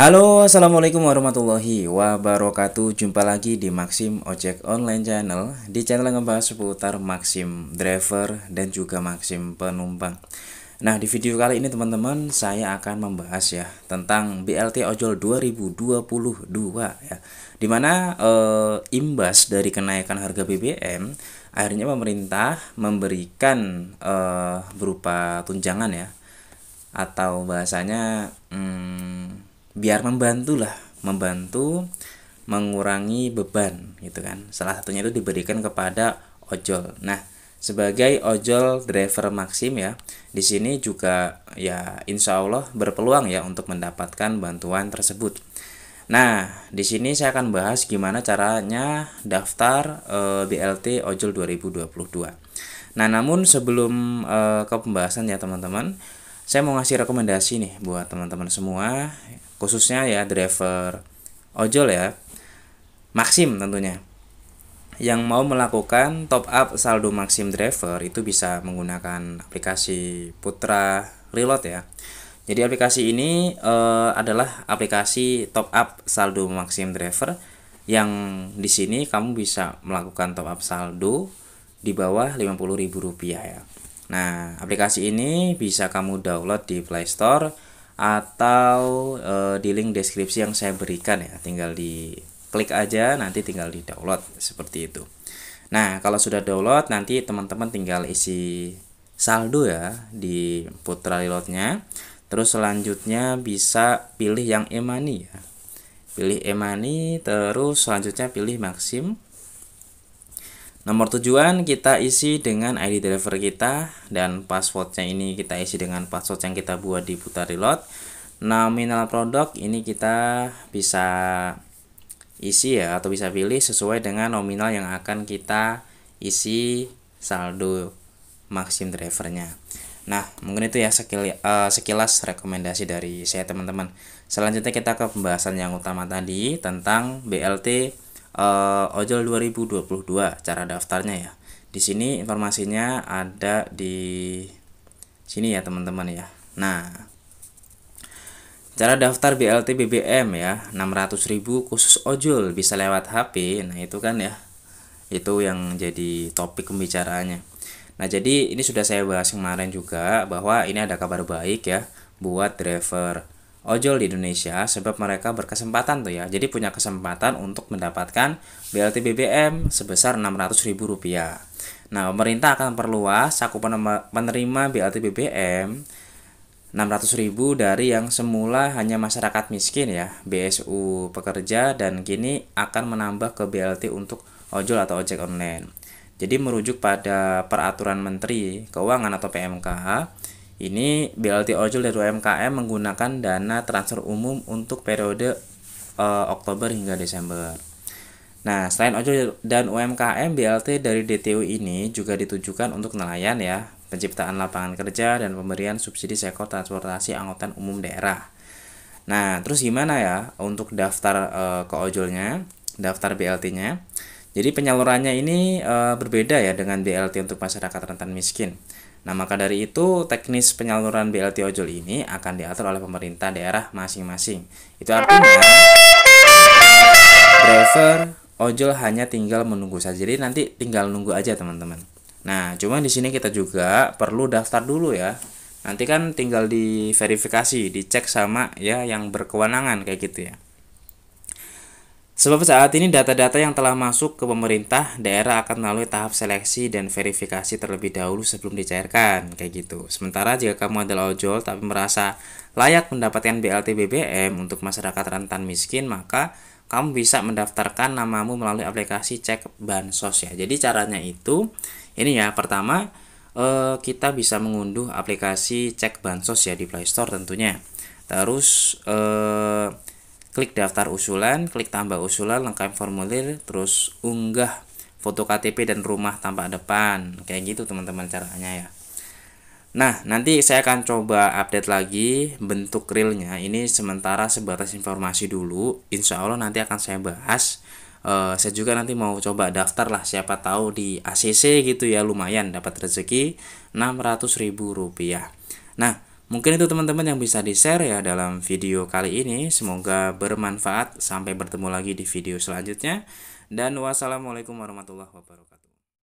Halo assalamualaikum warahmatullahi wabarakatuh Jumpa lagi di Maxim Ojek Online Channel Di channel yang membahas seputar Maxim Driver dan juga Maxim Penumpang Nah di video kali ini teman-teman saya akan membahas ya tentang BLT Ojol 2022 ya Dimana eh, imbas dari kenaikan harga BBM akhirnya pemerintah memberikan eh, berupa tunjangan ya Atau bahasanya hmm, biar membantu lah membantu mengurangi beban gitu kan salah satunya itu diberikan kepada ojol nah sebagai ojol driver maksim ya di sini juga ya insya Allah berpeluang ya untuk mendapatkan bantuan tersebut Nah, di sini saya akan bahas gimana caranya daftar e, eh, BLT Ojol 2022. Nah, namun sebelum e, ke pembahasan ya teman-teman, saya mau ngasih rekomendasi nih buat teman-teman semua khususnya ya driver ojol ya maksim tentunya yang mau melakukan top up saldo maksim Driver itu bisa menggunakan aplikasi Putra Reload ya. Jadi aplikasi ini e, adalah aplikasi top up saldo maksim Driver yang di sini kamu bisa melakukan top up saldo di bawah Rp50.000 ya. Nah, aplikasi ini bisa kamu download di Play Store atau e, di link deskripsi yang saya berikan ya tinggal di klik aja nanti tinggal di download seperti itu nah kalau sudah download nanti teman-teman tinggal isi saldo ya di putra reloadnya terus selanjutnya bisa pilih yang e-money ya pilih e-money terus selanjutnya pilih maksim Nomor tujuan kita isi dengan ID driver kita dan passwordnya ini kita isi dengan password yang kita buat di putar reload. Nominal nah, produk ini kita bisa isi ya atau bisa pilih sesuai dengan nominal yang akan kita isi saldo maksim drivernya. Nah mungkin itu ya eh, sekilas rekomendasi dari saya teman-teman. Selanjutnya kita ke pembahasan yang utama tadi tentang BLT uh, ojol 2022 cara daftarnya ya di sini informasinya ada di sini ya teman-teman ya nah Cara daftar BLT BBM ya, 600.000 khusus ojol bisa lewat HP. Nah, itu kan ya. Itu yang jadi topik pembicaraannya. Nah, jadi ini sudah saya bahas kemarin juga bahwa ini ada kabar baik ya buat driver ojol di Indonesia sebab mereka berkesempatan tuh ya. Jadi punya kesempatan untuk mendapatkan BLT BBM sebesar Rp600.000. Nah, pemerintah akan perluas cakupan penerima BLT BBM 600.000 dari yang semula hanya masyarakat miskin ya, BSU pekerja dan kini akan menambah ke BLT untuk ojol atau ojek online. Jadi merujuk pada peraturan Menteri Keuangan atau PMKH. Ini BLT Ojol dari UMKM menggunakan dana transfer umum untuk periode e, Oktober hingga Desember. Nah, selain ojol dan UMKM, BLT dari DTU ini juga ditujukan untuk nelayan ya, penciptaan lapangan kerja dan pemberian subsidi sektor transportasi angkutan umum daerah. Nah, terus gimana ya untuk daftar e, ke ojolnya, daftar BLT-nya? Jadi penyalurannya ini e, berbeda ya dengan BLT untuk masyarakat rentan miskin. Nah, maka dari itu teknis penyaluran BLT ojol ini akan diatur oleh pemerintah daerah masing-masing. Itu artinya driver ojol hanya tinggal menunggu saja. Jadi nanti tinggal nunggu aja, teman-teman. Nah, cuman di sini kita juga perlu daftar dulu ya. Nanti kan tinggal diverifikasi, dicek sama ya yang berkewenangan kayak gitu ya. Sebab saat ini data-data yang telah masuk ke pemerintah daerah akan melalui tahap seleksi dan verifikasi terlebih dahulu sebelum dicairkan, kayak gitu. Sementara jika kamu adalah ojol tapi merasa layak mendapatkan BLT BBM untuk masyarakat rentan miskin, maka kamu bisa mendaftarkan namamu melalui aplikasi cek bansos ya. Jadi caranya itu ini ya, pertama eh, kita bisa mengunduh aplikasi cek bansos ya di Play Store tentunya. Terus eh, klik daftar usulan, klik tambah usulan, lengkapi formulir, terus unggah foto KTP dan rumah tampak depan. Kayak gitu teman-teman caranya ya. Nah, nanti saya akan coba update lagi bentuk realnya. Ini sementara sebatas informasi dulu. Insya Allah nanti akan saya bahas. Uh, saya juga nanti mau coba daftar lah siapa tahu di ACC gitu ya lumayan dapat rezeki 600 ribu rupiah. Nah, Mungkin itu teman-teman yang bisa di-share ya dalam video kali ini. Semoga bermanfaat. Sampai bertemu lagi di video selanjutnya. Dan wassalamualaikum warahmatullahi wabarakatuh.